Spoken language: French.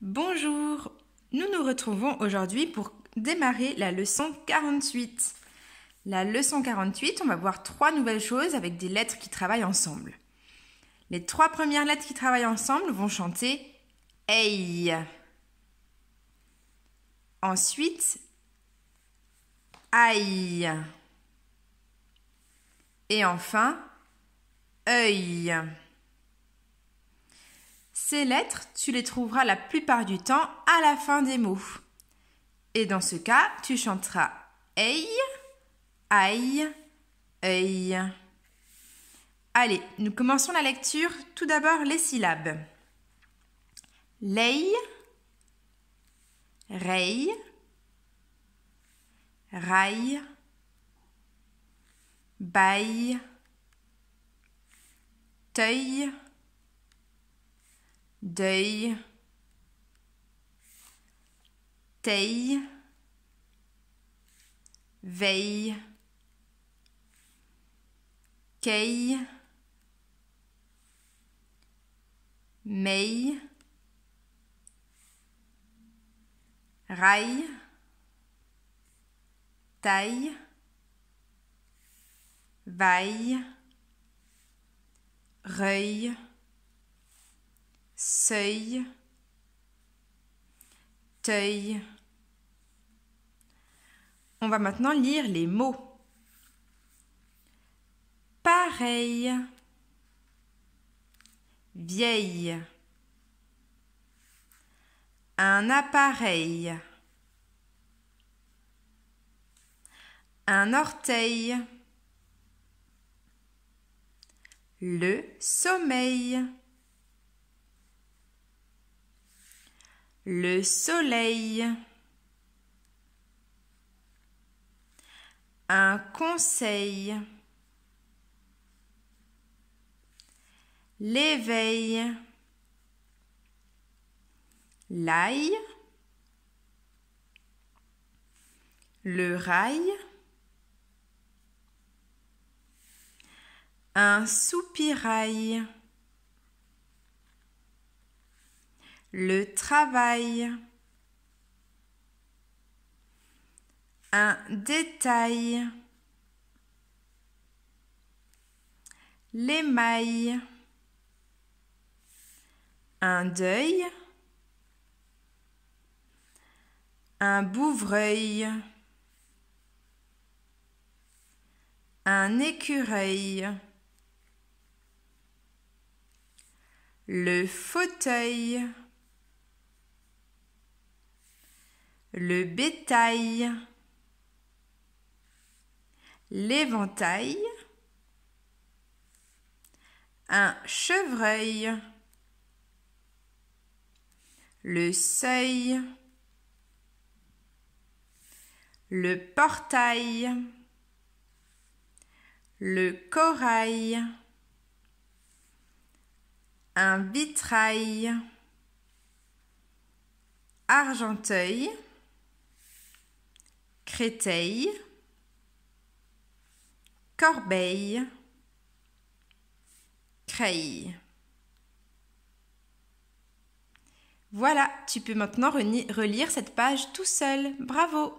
Bonjour, nous nous retrouvons aujourd'hui pour démarrer la leçon 48. La leçon 48, on va voir trois nouvelles choses avec des lettres qui travaillent ensemble. Les trois premières lettres qui travaillent ensemble vont chanter EI. Ensuite, aïe. Et enfin, œil. Ces lettres, tu les trouveras la plupart du temps à la fin des mots. Et dans ce cas, tu chanteras Aïe, aïe, aïe. Allez, nous commençons la lecture. Tout d'abord, les syllabes. Lei, rei, rail, Bai, deuil, teille, veille, queille, meille, raille, taille, vaille, reuil, seuil, teuil. On va maintenant lire les mots. Pareil, vieille, un appareil, un orteil, le sommeil. le soleil. Un conseil. L'éveil. L'ail. Le rail. Un soupirail. le travail. Un détail. L'émail. Un deuil. Un bouvreuil. Un écureuil. Le fauteuil. le bétail, l'éventail, un chevreuil, le seuil, le portail, le corail, un vitrail, argenteuil, Créteil, Corbeil, Creil. Voilà, tu peux maintenant relire cette page tout seul. Bravo